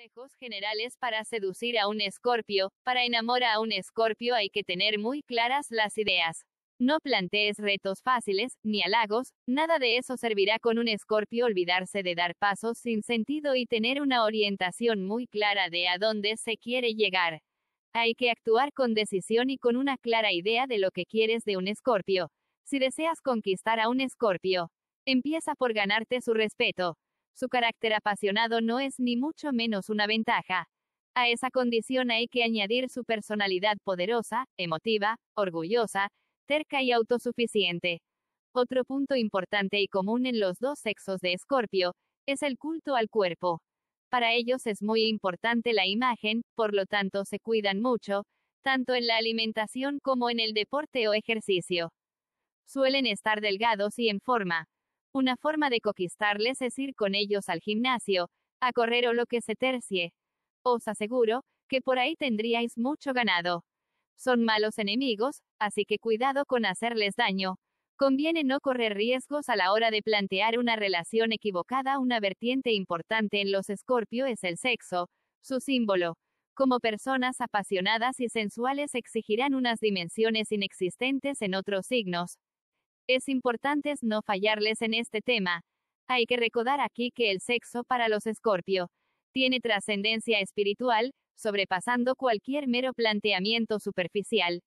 consejos generales para seducir a un escorpio, para enamorar a un escorpio hay que tener muy claras las ideas. No plantees retos fáciles, ni halagos, nada de eso servirá con un escorpio olvidarse de dar pasos sin sentido y tener una orientación muy clara de a dónde se quiere llegar. Hay que actuar con decisión y con una clara idea de lo que quieres de un escorpio. Si deseas conquistar a un escorpio, empieza por ganarte su respeto. Su carácter apasionado no es ni mucho menos una ventaja. A esa condición hay que añadir su personalidad poderosa, emotiva, orgullosa, terca y autosuficiente. Otro punto importante y común en los dos sexos de Escorpio, es el culto al cuerpo. Para ellos es muy importante la imagen, por lo tanto se cuidan mucho, tanto en la alimentación como en el deporte o ejercicio. Suelen estar delgados y en forma. Una forma de conquistarles es ir con ellos al gimnasio, a correr o lo que se tercie. Os aseguro, que por ahí tendríais mucho ganado. Son malos enemigos, así que cuidado con hacerles daño. Conviene no correr riesgos a la hora de plantear una relación equivocada. Una vertiente importante en los Escorpio es el sexo, su símbolo. Como personas apasionadas y sensuales exigirán unas dimensiones inexistentes en otros signos. Es importante no fallarles en este tema. Hay que recordar aquí que el sexo para los escorpio tiene trascendencia espiritual, sobrepasando cualquier mero planteamiento superficial.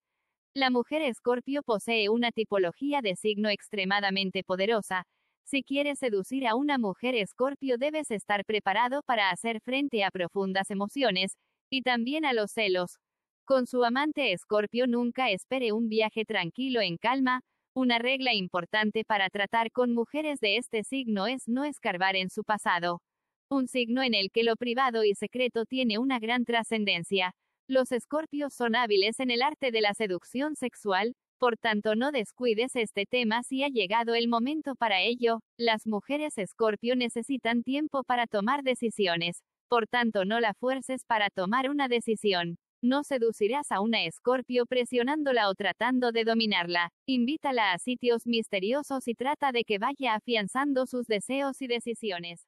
La mujer escorpio posee una tipología de signo extremadamente poderosa, si quieres seducir a una mujer escorpio debes estar preparado para hacer frente a profundas emociones, y también a los celos. Con su amante escorpio nunca espere un viaje tranquilo en calma, una regla importante para tratar con mujeres de este signo es no escarbar en su pasado. Un signo en el que lo privado y secreto tiene una gran trascendencia. Los escorpios son hábiles en el arte de la seducción sexual, por tanto no descuides este tema si ha llegado el momento para ello. Las mujeres escorpio necesitan tiempo para tomar decisiones, por tanto no la fuerces para tomar una decisión. No seducirás a una escorpio presionándola o tratando de dominarla. Invítala a sitios misteriosos y trata de que vaya afianzando sus deseos y decisiones.